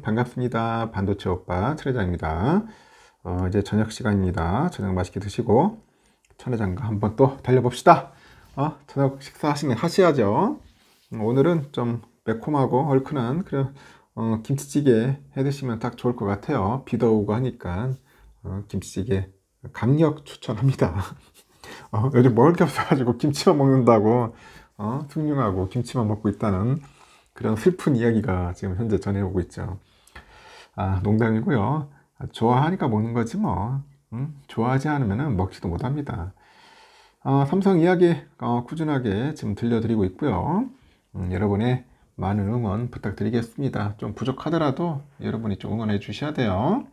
반갑습니다. 반도체 오빠 천회장입니다. 어, 이제 저녁 시간입니다. 저녁 맛있게 드시고 천회장과 한번 또 달려봅시다. 어, 저녁 식사하시면 하셔야죠. 음, 오늘은 좀 매콤하고 얼큰한 그런 어, 김치찌개 해 드시면 딱 좋을 것 같아요. 비도 오고 하니까 어, 김치찌개 강력 추천합니다. 어, 요즘 먹을 게 없어가지고 김치만 먹는다고 어, 흉하고 김치만 먹고 있다는 그런 슬픈 이야기가 지금 현재 전해오고 있죠. 아, 농담이고요. 좋아하니까 먹는 거지 뭐. 음? 좋아하지 않으면 먹지도 못합니다. 어, 삼성 이야기 어, 꾸준하게 지금 들려드리고 있고요. 음, 여러분의 많은 응원 부탁드리겠습니다. 좀 부족하더라도 여러분이 좀 응원해 주셔야 돼요.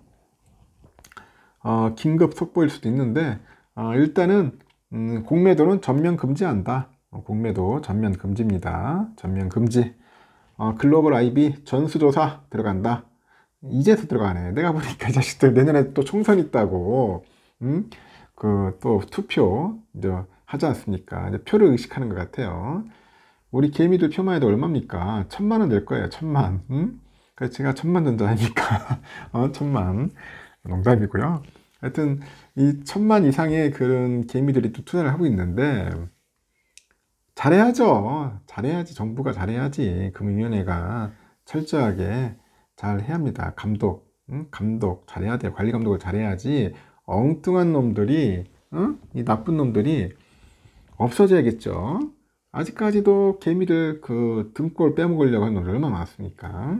어, 긴급 속보일 수도 있는데 어, 일단은 음, 공매도는 전면 금지한다. 어, 공매도 전면 금지입니다. 전면 금지. 어, 글로벌 IB 전수조사 들어간다. 이제서 들어가네. 내가 보니까 이 자식들 내년에 또 총선 있다고, 음? 그, 또 투표, 이제 하지 않습니까? 이제 표를 의식하는 것 같아요. 우리 개미들 표만 해도 얼마입니까? 천만 원 될 거예요, 천만. 음? 그러니까 제가 천만 전자니까, 어, 천만. 농담이고요. 하여튼, 이 천만 이상의 그런 개미들이 또 투자를 하고 있는데, 잘해야죠. 잘해야지. 정부가 잘해야지. 금융위원회가 철저하게 잘 해야 합니다. 감독, 응? 감독 잘해야 돼 관리 감독을 잘해야지. 엉뚱한 놈들이, 응? 이 나쁜 놈들이 없어져야겠죠. 아직까지도 개미를 그 등골 빼먹으려고 하는 놈들 얼마나 많았습니까?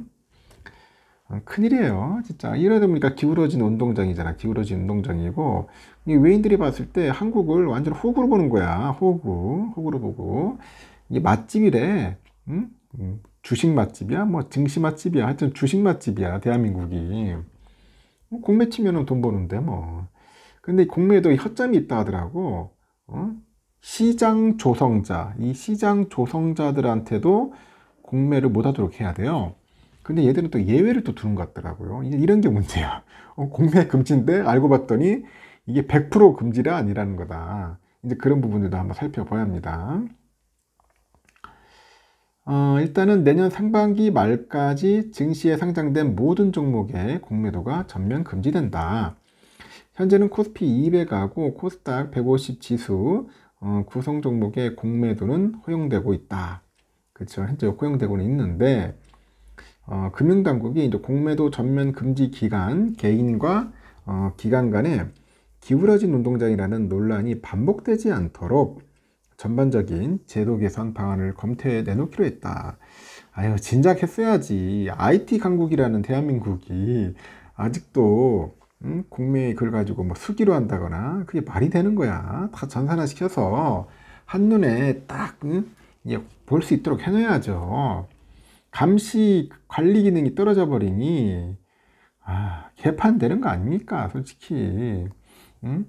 아, 큰일이에요. 진짜. 이러다 보니까 기울어진 운동장이잖아. 기울어진 운동장이고. 외인들이 봤을 때 한국을 완전 호구로 보는 거야. 호구. 호구로 보고. 이게 맛집이래. 응? 음, 주식 맛집이야? 뭐 증시 맛집이야? 하여튼 주식 맛집이야. 대한민국이. 공매 뭐 치면돈 버는데 뭐. 근데 공매도 혀점이 있다 하더라고. 어? 시장 조성자. 이 시장 조성자들한테도 공매를 못 하도록 해야 돼요. 근데 얘들은 또 예외를 또 두는 것 같더라고요. 이런 게 문제야. 어, 공매 금지인데 알고 봤더니 이게 100% 금지라 아니라는 거다. 이제 그런 부분들도 한번 살펴봐야 합니다. 어, 일단은 내년 상반기 말까지 증시에 상장된 모든 종목의 공매도가 전면 금지된다. 현재는 코스피 200하고 코스닥 150 지수 어, 구성 종목의 공매도는 허용되고 있다. 그렇죠. 현재 허용되고는 있는데 어, 금융당국이 이제 공매도 전면 금지 기간 개인과 어, 기관 간에 기울어진 운동장이라는 논란이 반복되지 않도록 전반적인 제도 개선 방안을 검토해 내놓기로 했다. 아유 진작 했어야지. IT 강국이라는 대한민국이 아직도 음, 공매의 글 가지고 뭐 수기로 한다거나 그게 말이 되는 거야. 다 전산화 시켜서 한눈에 딱 음, 예, 볼수 있도록 해놔야죠. 감시 관리 기능이 떨어져 버리니 아 개판되는 거 아닙니까 솔직히 응?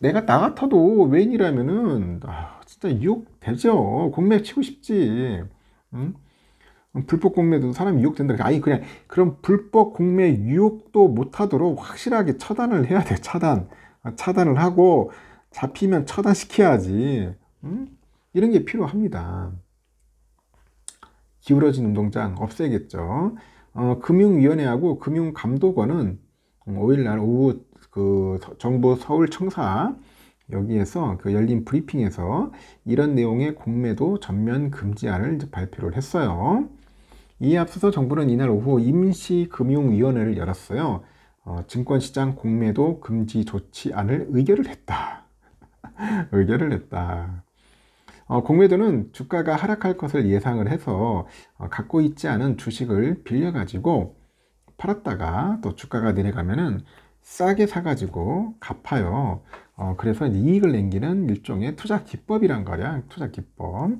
내가 나 같아도 외이라면은 아, 진짜 유혹 되죠 공매 치고 싶지 응? 불법 공매도 사람이 유혹된다 아니 그냥 그럼 불법 공매 유혹도 못하도록 확실하게 처단을 해야 돼 차단 차단을 아, 하고 잡히면 처단시켜야지 응? 이런 게 필요합니다 기울어진 운동장 없애겠죠. 어, 금융위원회하고 금융감독원은 5일날 음, 오후 그 정부 서울청사 여기에서 그 열린 브리핑에서 이런 내용의 공매도 전면 금지안을 발표를 했어요. 이에 앞서서 정부는 이날 오후 임시금융위원회를 열었어요. 어, 증권시장 공매도 금지 조치안을 의결을 했다. 의결을 했다. 어, 공매도는 주가가 하락할 것을 예상을 해서 어, 갖고 있지 않은 주식을 빌려가지고 팔았다가 또 주가가 내려가면은 싸게 사가지고 갚아요. 어, 그래서 이익을 남기는 일종의 투자 기법이란 거야. 투자 기법.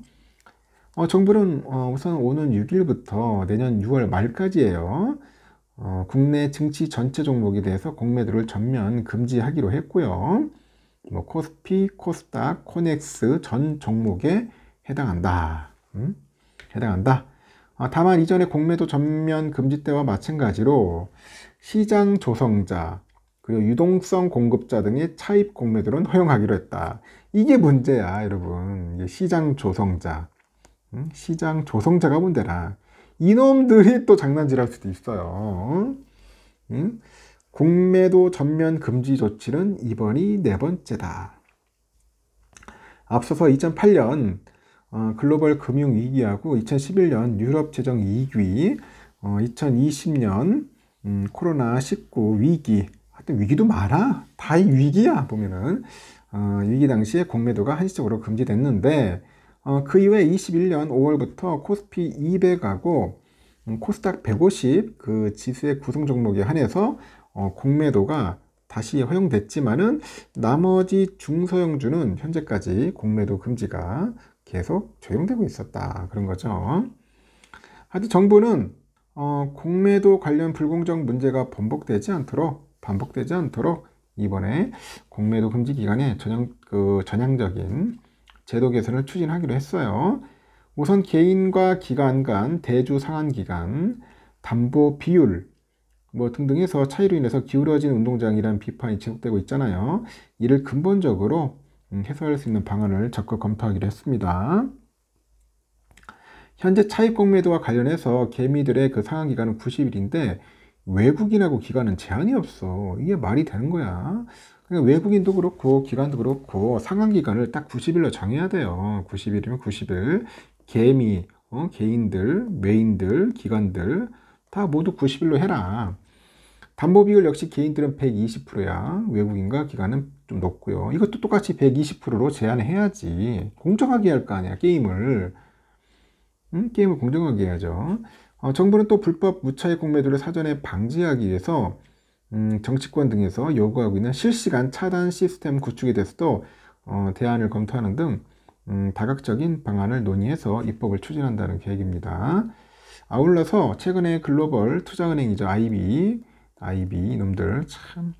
어, 정부는 어, 우선 오는 6일부터 내년 6월 말까지에요 어, 국내 증시 전체 종목에 대해서 공매도를 전면 금지하기로 했고요. 뭐 코스피, 코스닥, 코넥스 전 종목에 해당한다. 음? 해당한다. 아, 다만 이전의 공매도 전면 금지 때와 마찬가지로 시장 조성자 그리고 유동성 공급자 등의 차입 공매도는 허용하기로 했다. 이게 문제야, 여러분. 이게 시장 조성자. 음? 시장 조성자가 문제라. 이놈들이 또 장난질할 수도 있어요. 음? 국내도 전면 금지 조치는 이번이 네 번째다. 앞서서 2008년 어, 글로벌 금융위기하고 2011년 유럽 재정 2위 2020년 코로나19 위기, 하여튼 위기도 많아. 다 위기야, 보면은. 어, 위기 당시에 공매도가 한시적으로 금지됐는데, 어, 그 이후에 21년 5월부터 코스피 200하고 음, 코스닥 150 그 지수의 구성 종목에 한해서 어, 공매도가 다시 허용됐지만은 나머지 중소형주는 현재까지 공매도 금지가 계속 적용되고 있었다 그런 거죠. 하여튼 정부는 어, 공매도 관련 불공정 문제가 반복되지 않도록 반복되지 않도록 이번에 공매도 금지 기간에 전향 그 전향적인 제도 개선을 추진하기로 했어요. 우선 개인과 기관 간 대주 상한 기간, 담보 비율 뭐 등등해서 차이로 인해서 기울어진 운동장이란 비판이 지속되고 있잖아요. 이를 근본적으로 음, 해소할 수 있는 방안을 적극 검토하기로 했습니다. 현재 차입 공매도와 관련해서 개미들의 그 상한 기간은 90일인데 외국인하고 기간은 제한이 없어. 이게 말이 되는 거야. 그러니까 외국인도 그렇고 기간도 그렇고 상한 기간을 딱 90일로 정해야 돼요. 90일이면 90일. 개미, 어? 개인들, 메인들 기관들 다 모두 90일로 해라. 담보 비율 역시 개인들은 120%야 외국인과 기관은 좀 높고요. 이것도 똑같이 120%로 제한해야지 공정하게 할 거 아니야 게임을 음? 게임을 공정하게 해야죠. 어, 정부는 또 불법 무차익 공매도를 사전에 방지하기 위해서 음, 정치권 등에서 요구하고 있는 실시간 차단 시스템 구축에 대해서도 어, 대안을 검토하는 등 음, 다각적인 방안을 논의해서 입법을 추진한다는 계획입니다. 아울러서 최근에 글로벌 투자은행이죠 IB IB 이놈들 참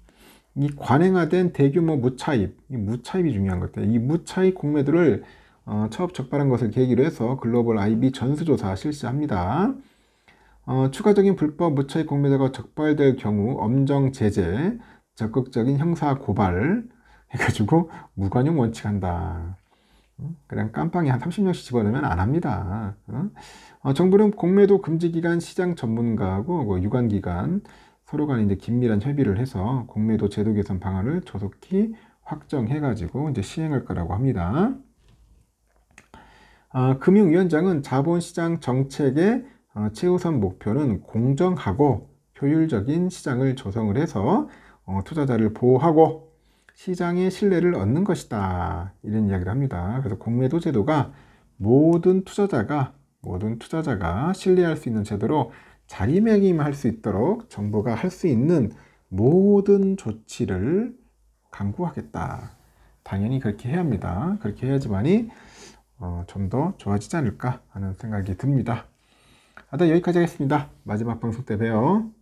이 관행화된 대규모 무차입, 이 무차입이 중요한 것 같아요. 이 무차입 공매도를 어, 처업 적발한 것을 계기로 해서 글로벌 IB 전수조사 실시합니다. 어, 추가적인 불법 무차입 공매도가 적발될 경우 엄정 제재, 적극적인 형사 고발 해가지고 무관용 원칙 한다. 그냥 깜빵이 한 30명씩 집어넣으면 안 합니다. 어? 정부는 공매도 금지 기간 시장 전문가하고 뭐 유관 기관 서로 간 이제 긴밀한 협의를 해서 공매도 제도 개선 방안을 조속히 확정해가지고 이제 시행할 거라고 합니다. 아, 금융위원장은 자본시장 정책의 어, 최우선 목표는 공정하고 효율적인 시장을 조성을 해서 어, 투자자를 보호하고 시장의 신뢰를 얻는 것이다. 이런 이야기를 합니다. 그래서 공매도 제도가 모든 투자자가 모든 투자자가 신뢰할 수 있는 제도로 자리매김할 수 있도록 정부가 할 수 있는 모든 조치를 강구하겠다. 당연히 그렇게 해야 합니다. 그렇게 해야지만이 어, 좀 더 좋아지지 않을까 하는 생각이 듭니다. 아다 여기까지 하겠습니다. 마지막 방송 때 봬요.